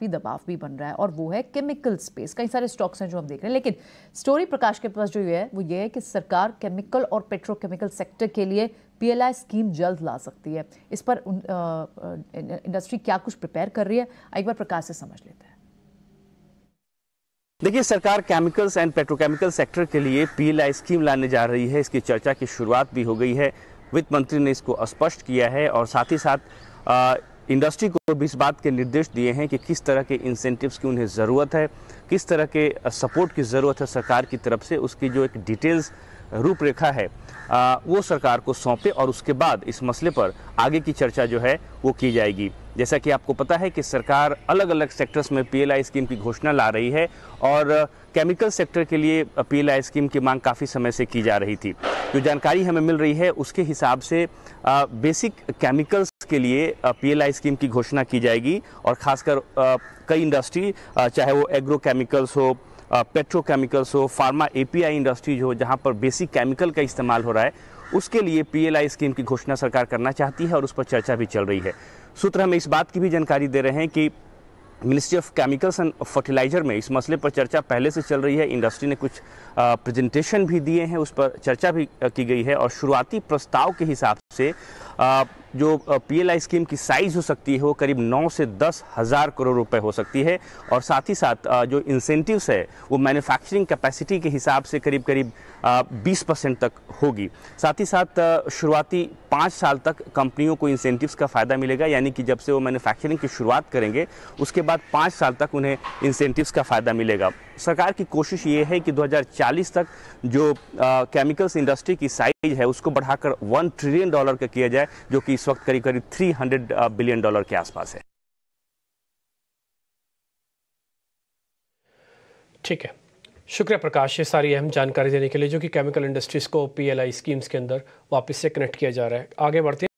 भी दबाव भी बन रहा है और वो है केमिकल स्पेस कई सारे स्टॉक्स हैं जो हम देख रहे हैं लेकिन स्टोरी प्रकाश के पास जो ये है वो ये है कि सरकार केमिकल और पेट्रोकेमिकल सेक्टर के लिए पीएलआई स्कीम जल्द ला सकती है इस पर इंडस्ट्री क्या कुछ प्रिपेयर कर रही है एक बार प्रकाश से समझ लेते हैं देखिए सरकार केमिकल्स एंड पेट्रोकेमिकल सेक्टर के लिए पीएलआई स्कीम लाने जा रही है इसकी चर्चा की शुरुआत भी हो गई है वित्त मंत्री ने इसको स्पष्ट किया है और साथ ही साथ इंडस्ट्री को भी इस बात के निर्देश दिए हैं कि किस तरह के इंसेंटिव्स की उन्हें ज़रूरत है किस तरह के सपोर्ट की ज़रूरत है सरकार की तरफ से उसकी जो एक डिटेल्स रूपरेखा है आ, वो सरकार को सौंपे और उसके बाद इस मसले पर आगे की चर्चा जो है वो की जाएगी जैसा कि आपको पता है कि सरकार अलग अलग सेक्टर्स में पी स्कीम की घोषणा ला रही है और केमिकल सेक्टर के लिए पी स्कीम की मांग काफ़ी समय से की जा रही थी जो जानकारी हमें मिल रही है उसके हिसाब से बेसिक केमिकल्स के लिए पी स्कीम की घोषणा की जाएगी और खासकर कई इंडस्ट्री चाहे वो एग्रोकेमिकल्स हो पेट्रोकेमिकल्स हो फार्मा एपीआई इंडस्ट्रीज हो जहाँ पर बेसिक केमिकल का इस्तेमाल हो रहा है उसके लिए पीएलआई स्कीम की घोषणा सरकार करना चाहती है और उस पर चर्चा भी चल रही है सूत्र हमें इस बात की भी जानकारी दे रहे हैं कि ministry of chemicals and fertiliser में इस मसले पर चर्चा पहले से चल रही है इंडस्ट्री ने कुछ प्रेजेंटेशन भी दिए हैं उस पर चर्चा भी की गई है और शुरुआती प्रस्ताव के हिसाब से जो पीएलआई स्कीम की साइज़ हो सकती है वो करीब नौ से दस हज़ार करोड़ रुपए हो सकती है और साथ ही साथ जो इंसेंटिव्स है वो मैन्युफैक्चरिंग कैपेसिटी के हिसाब से करीब करीब बीस परसेंट तक होगी साथ ही साथ शुरुआती पाँच साल तक कंपनियों को इंसेंटिव्स का फ़ायदा मिलेगा यानी कि जब से वो मैन्युफैक्चरिंग की शुरुआत करेंगे उसके बाद पाँच साल तक उन्हें इंसेंटिव्स का फ़ायदा मिलेगा सरकार की कोशिश ये है कि 2040 तक जो केमिकल्स इंडस्ट्री की साइज है उसको बढ़ाकर वन ट्रिलियन डॉलर का किया जाए जो कि वक्त करीब करीब 300 बिलियन डॉलर के आसपास है ठीक है शुक्रिया प्रकाश ये सारी अहम जानकारी देने के लिए जो कि केमिकल इंडस्ट्रीज़ को पीएलआई स्कीम्स के अंदर वापस से कनेक्ट किया जा रहा है आगे बढ़ते हैं